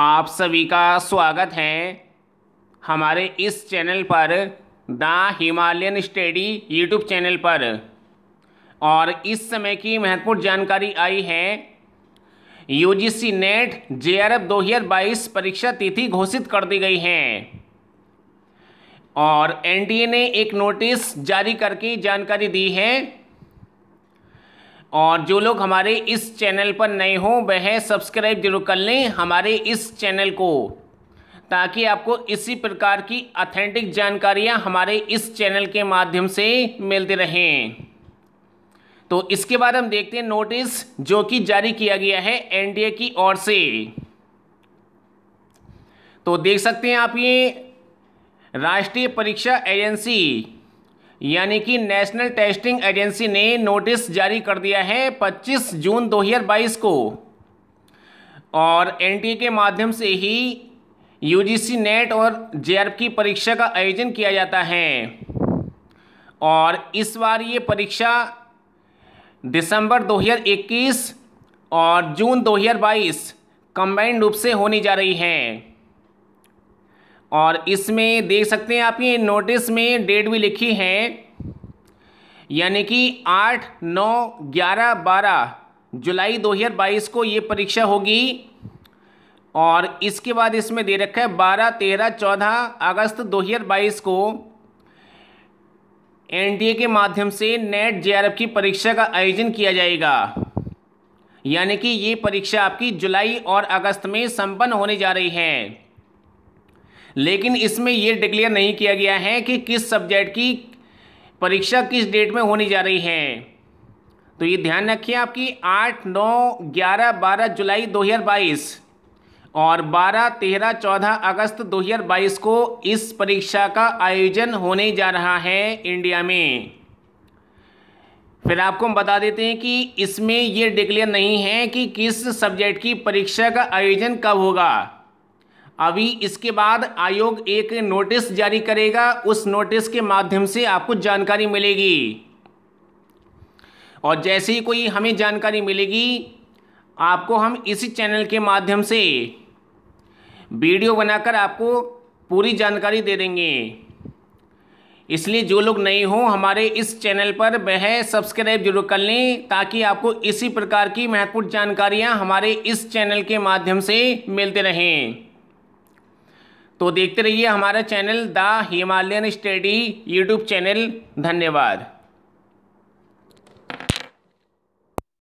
आप सभी का स्वागत है हमारे इस चैनल पर the Himalayan study YouTube channel पर और इस समय की महत्वपूर्ण जानकारी आई है यूजीसी नेट जे आर हज़ार बाईस परीक्षा तिथि घोषित कर दी गई है और एनडीए ने एक नोटिस जारी करके जानकारी दी है और जो लोग हमारे इस चैनल पर नए हों वह सब्सक्राइब जरूर कर लें हमारे इस चैनल को ताकि आपको इसी प्रकार की अथेंटिक जानकारियां हमारे इस चैनल के माध्यम से मिलते रहें तो इसके बाद हम देखते हैं नोटिस जो कि जारी किया गया है एनडीए की ओर से तो देख सकते हैं आप ये राष्ट्रीय परीक्षा एजेंसी यानी कि नेशनल टेस्टिंग एजेंसी ने नोटिस जारी कर दिया है 25 जून 2022 को और एन के माध्यम से ही यूजीसी नेट और जे की परीक्षा का आयोजन किया जाता है और इस बार ये परीक्षा दिसंबर 2021 और जून 2022 कंबाइंड रूप से होने जा रही हैं और इसमें देख सकते हैं आप ये नोटिस में डेट भी लिखी है यानी कि आठ नौ ग्यारह बारह जुलाई 2022 को ये परीक्षा होगी और इसके बाद इसमें दे रखा है बारह तेरह चौदह अगस्त 2022 को एनटीए के माध्यम से नेट जेआरएफ की परीक्षा का आयोजन किया जाएगा यानी कि ये परीक्षा आपकी जुलाई और अगस्त में संपन्न होने जा रही है लेकिन इसमें ये डिक्लेयर नहीं किया गया है कि किस सब्जेक्ट की परीक्षा किस डेट में होने जा रही है तो ये ध्यान रखिए आपकी आठ नौ ग्यारह बारह जुलाई दो हज़ार बाईस और बारह तेरह चौदह अगस्त दो हज़ार बाईस को इस परीक्षा का आयोजन होने जा रहा है इंडिया में फिर आपको हम बता देते हैं कि इसमें यह डिक्लेयर नहीं है कि किस सब्जेक्ट की परीक्षा का आयोजन कब होगा अभी इसके बाद आयोग एक नोटिस जारी करेगा उस नोटिस के माध्यम से आपको जानकारी मिलेगी और जैसे ही कोई हमें जानकारी मिलेगी आपको हम इसी चैनल के माध्यम से वीडियो बनाकर आपको पूरी जानकारी दे देंगे इसलिए जो लोग नए हों हमारे इस चैनल पर वह सब्सक्राइब जरूर कर लें ताकि आपको इसी प्रकार की महत्वपूर्ण जानकारियां हमारे इस चैनल के माध्यम से मिलते रहें तो देखते रहिए हमारा channel the Himalayan study YouTube channel धन्यवाद